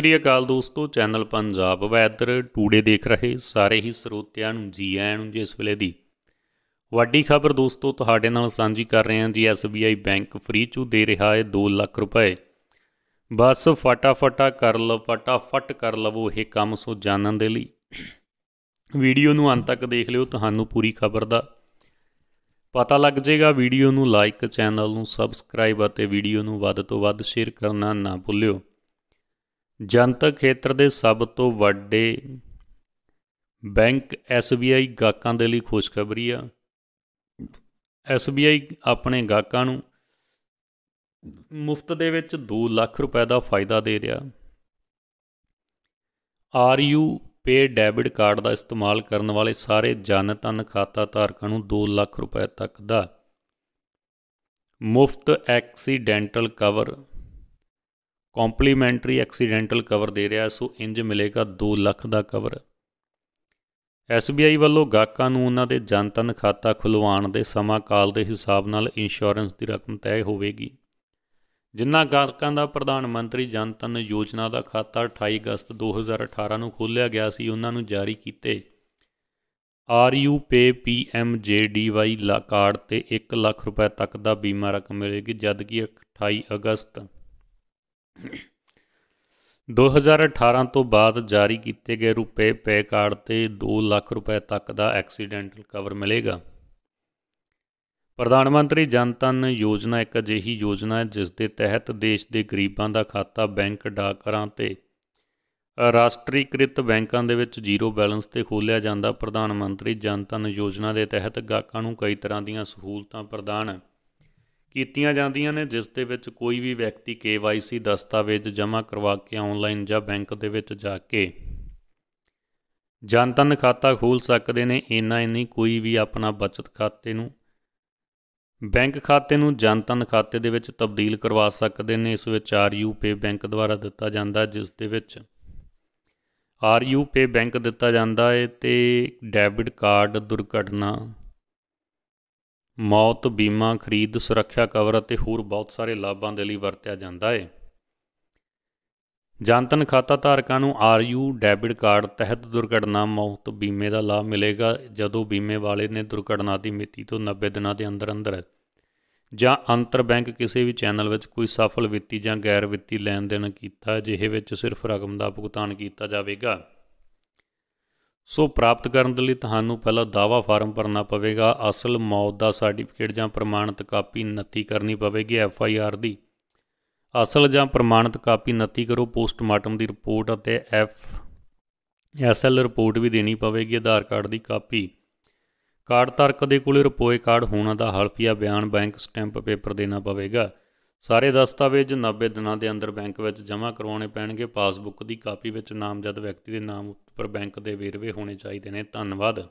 ਸ੍ਰੀ ਅਕਾਲ ਦੋਸਤੋ channel Punjab weather today ਦੇਖ ਰਹੇ ਸਾਰੇ ਹੀ ਸਰੋਤਿਆਂ ਨੂੰ ਜੀ ਆਇਆਂ ਨੂੰ ਜੀ ਇਸ ਵੇਲੇ ਦੀ ਵੱਡੀ ਖਬਰ ਦੋਸਤੋ ਤੁਹਾਡੇ ਨਾਲ ਸਾਂਝੀ ਕਰ ਰਹੇ ਹਾਂ ਜੀ ਐਸਬੀਆਈ ਬੈਂਕ ਫ੍ਰੀ ਚੂ ਦੇ ਰਿਹਾ ਹੈ 2 ਲੱਖ ਰੁਪਏ ਬਸ ਫਟਾਫਟਾ ਕਰ ਲਓ ਫਟਾਫਟ ਕਰ ਲਵੋ ਇਹ ਕੰਮ ਸੋ ਜਾਣਨ ਦੇ ਲਈ ਵੀਡੀਓ ਨੂੰ ਅੰਤ ਤੱਕ ਦੇਖ ਲਿਓ ਤੁਹਾਨੂੰ ਪੂਰੀ ਖਬਰ ਦਾ ਪਤਾ ਲੱਗ ਜਾਏਗਾ ਵੀਡੀਓ ਨੂੰ ਲਾਈਕ ਚੈਨਲ ਨੂੰ ਸਬਸਕ੍ਰਾਈਬ ਅਤੇ ਵੀਡੀਓ ਨੂੰ ਵੱਧ ਤੋਂ ਵੱਧ ਸ਼ੇਅਰ ਕਰਨਾ ਨਾ ਭੁੱਲਿਓ ਜਨਤਕ ਖੇਤਰ ਦੇ ਸਭ ਤੋਂ ਵੱਡੇ ਬੈਂਕ SBI ਗਾਹਕਾਂ ਦੇ ਲਈ ਖੁਸ਼ਖਬਰੀ ਆ SBI ਆਪਣੇ ਗਾਹਕਾਂ ਨੂੰ ਮੁਫਤ ਦੇ ਵਿੱਚ 2 ਲੱਖ ਰੁਪਏ ਦਾ ਫਾਇਦਾ ਦੇ ਰਿਹਾ RU ਪੇ ਡੈਬਿਟ ਕਾਰਡ ਦਾ ਇਸਤੇਮਾਲ ਕਰਨ ਵਾਲੇ ਸਾਰੇ ਜਨਤਨ ਖਾਤਾ ਧਾਰਕਾਂ ਨੂੰ 2 ਲੱਖ ਰੁਪਏ ਤੱਕ ਦਾ ਮੁਫਤ accidental cover complimentary accidental cover ਦੇ ਰਿਹਾ ਸੋ ਇੰਜ ਮਿਲੇਗਾ 2 ਲੱਖ ਦਾ ਕਵਰ SBI ਵੱਲੋਂ ਗਾਹਕਾਂ ਨੂੰ ਉਹਨਾਂ ਦੇ ਜਨਤਨ ਖਾਤਾ ਖੁਲਵਾਉਣ ਦੇ ਸਮਾਂ ਕਾਲ ਦੇ ਹਿਸਾਬ ਨਾਲ ਇੰਸ਼ੋਰੈਂਸ ਦੀ ਰਕਮ ਤੈਅ ਹੋਵੇਗੀ ਜਿਨ੍ਹਾਂ ਗਾਹਕਾਂ ਦਾ ਪ੍ਰਧਾਨ ਮੰਤਰੀ ਜਨਤਨ ਯੋਜਨਾ ਦਾ ਖਾਤਾ 28 ਅਗਸਤ 2018 ਨੂੰ ਖੋਲ੍ਹਿਆ ਗਿਆ ਸੀ ਉਹਨਾਂ ਨੂੰ ਜਾਰੀ ਕੀਤੇ ਆਰਯੂ ਪੇ ਪੀਐਮਜੇਡੀਵਾਈ ਕਾਰਡ ਤੇ 1 ਲੱਖ ਰੁਪਏ ਤੱਕ ਦਾ ਬੀਮਾ ਰਕਮ ਮਿਲੇਗੀ ਜਦ ਕਿ 28 ਅਗਸਤ 2018 ਤੋਂ ਬਾਅਦ ਜਾਰੀ ਕੀਤੇ ਗਏ ਰੁਪਏ ਪੇ ਕਾਰਡ ਤੇ 2 ਲੱਖ ਰੁਪਏ ਤੱਕ ਦਾ ਐਕਸੀਡੈਂਟਲ ਕਵਰ ਮਿਲੇਗਾ ਪ੍ਰਧਾਨ ਮੰਤਰੀ ਜਨ ਧਨ ਯੋਜਨਾ ਇੱਕ ਅਜਿਹੀ ਯੋਜਨਾ ਹੈ ਜਿਸ ਦੇ ਤਹਿਤ ਦੇਸ਼ ਦੇ ਗਰੀਬਾਂ ਦਾ ਖਾਤਾ ਬੈਂਕ ਡਾਕਰਾਂ ਤੇ ਰਾਸ਼ਟਰੀਕ੍ਰਿਤ ਬੈਂਕਾਂ ਦੇ ਵਿੱਚ ਜ਼ੀਰੋ ਬੈਲੈਂਸ ਤੇ ਖੋਲ੍ਹਿਆ ਜਾਂਦਾ ਪ੍ਰਧਾਨ ਮੰਤਰੀ ਜਨ ਧਨ ਯੋਜਨਾ ਦੇ ਤਹਿਤ ਗਾਹਕਾਂ ਨੂੰ ਕਈ ਤਰ੍ਹਾਂ ਦੀਆਂ ਸਹੂਲਤਾਂ ਪ੍ਰਦਾਨ ਕੀਤੀਆਂ ਜਾਂਦੀਆਂ ਨੇ ਜਿਸ ਦੇ ਵਿੱਚ ਕੋਈ ਵੀ ਵਿਅਕਤੀ ਕੇਵਾਈਸੀ ਦਸਤਾਵੇਜ਼ ਜਮ੍ਹਾਂ ਕਰਵਾ ਕੇ ਆਨਲਾਈਨ ਜਾਂ ਬੈਂਕ ਦੇ ਵਿੱਚ ਜਾ ਕੇ ਜਨਤਨ ਖਾਤਾ ਖੋਲ ਸਕਦੇ ਨੇ ਇੰਨਾ ਹੀ ਨਹੀਂ ਕੋਈ ਵੀ ਆਪਣਾ ਬਚਤ ਖਾਤੇ ਨੂੰ ਬੈਂਕ ਖਾਤੇ ਨੂੰ ਜਨਤਨ ਖਾਤੇ ਦੇ ਵਿੱਚ ਤਬਦੀਲ ਕਰਵਾ ਸਕਦੇ ਨੇ ਇਸ ਵਿੱਚ ਯੂ ਪੇ ਬੈਂਕ ਦੁਆਰਾ ਦਿੱਤਾ ਜਾਂਦਾ ਜਿਸ ਦੇ ਵਿੱਚ ਯੂ ਪੇ ਬੈਂਕ ਦਿੱਤਾ ਜਾਂਦਾ ਹੈ ਤੇ ਡੈਬਿਟ ਕਾਰਡ ਦੁਰਘਟਨਾ ਮੌਤ ਬੀਮਾ ਖਰੀਦ ਸੁਰੱਖਿਆ ਕਵਰ ਅਤੇ ਹੋਰ ਬਹੁਤ ਸਾਰੇ ਲਾਭਾਂ ਦੇ ਲਈ ਵਰਤਿਆ ਜਾਂਦਾ ਹੈ ਜਨਤਨ ਖਾਤਾ ਧਾਰਕਾਂ ਨੂੰ ਆਰਯੂ ਡੈਬਿਟ ਕਾਰਡ ਤਹਿਤ ਦੁਰਘਟਨਾ ਮੌਤ ਬੀਮੇ ਦਾ ਲਾਭ ਮਿਲੇਗਾ ਜਦੋਂ ਬੀਮੇ ਵਾਲੇ ਨੇ ਦੁਰਘਟਨਾ ਦੀ ਮਿਤੀ ਤੋਂ 90 ਦਿਨਾਂ ਦੇ ਅੰਦਰ ਅੰਦਰ ਜਾਂ ਅੰਤਰ ਬੈਂਕ ਕਿਸੇ ਵੀ ਚੈਨਲ ਵਿੱਚ ਕੋਈ ਸਫਲ ਵਿੱਤੀ ਜਾਂ ਗੈਰ ਵਿੱਤੀ ਲੈਣ ਦੇਣ ਕੀਤਾ ਜਿਹੇ ਵਿੱਚ ਸਿਰਫ ਰਕਮ ਦਾ ਭੁਗਤਾਨ ਕੀਤਾ ਜਾਵੇਗਾ ਸੋ ਪ੍ਰਾਪਤ ਕਰਨ ਦੇ ਲਈ ਤੁਹਾਨੂੰ ਪਹਿਲਾਂ ਦਾਵਾ ਫਾਰਮ ਭਰਨਾ ਪਵੇਗਾ ਅਸਲ ਮੌਤ ਦਾ ਸਰਟੀਫਿਕੇਟ ਜਾਂ ਪ੍ਰਮਾਣਿਤ ਕਾਪੀ ਨੱਤੀ ਕਰਨੀ ਪਵੇਗੀ ਐਫ ਆਈ ਆਰ ਦੀ ਅਸਲ ਜਾਂ ਪ੍ਰਮਾਣਿਤ ਕਾਪੀ ਨੱਤੀ ਕਰੋ ਪੋਸਟਮਾਰਟਮ ਦੀ ਰਿਪੋਰਟ ਅਤੇ ਐਫ ਐਸ ਐਲ ਰਿਪੋਰਟ ਵੀ ਦੇਣੀ ਪਵੇਗੀ ਆਧਾਰ ਕਾਰਡ ਦੀ ਕਾਪੀ ਕਾਰਡ ਧਾਰਕ ਦੇ ਕੋਲੇ ਰੁਪਏ ਕਾਰਡ ਹੋਣਾ ਦਾ ਹਲਫੀਆ ਬਿਆਨ ਬੈਂਕ ਸਟੈਂਪ ਪੇਪਰ ਦੇਣਾ ਪਵੇਗਾ ਸਾਰੇ ਦਸਤਾਵੇਜ਼ 90 ਦਿਨਾਂ ਦੇ ਅੰਦਰ ਬੈਂਕ ਵਿੱਚ ਜਮ੍ਹਾਂ ਕਰਵਾਉਣੇ ਪੈਣਗੇ ਪਾਸਬੁੱਕ ਦੀ ਕਾਪੀ ਵਿੱਚ ਨਾਮਜ਼ਦ ਵਿਅਕਤੀ ਦੇ ਨਾਮ ਉੱਪਰ ਬੈਂਕ ਦੇ ਵੇਰਵੇ ਹੋਣੇ ਚਾਹੀਦੇ ਨੇ ਧੰਨਵਾਦ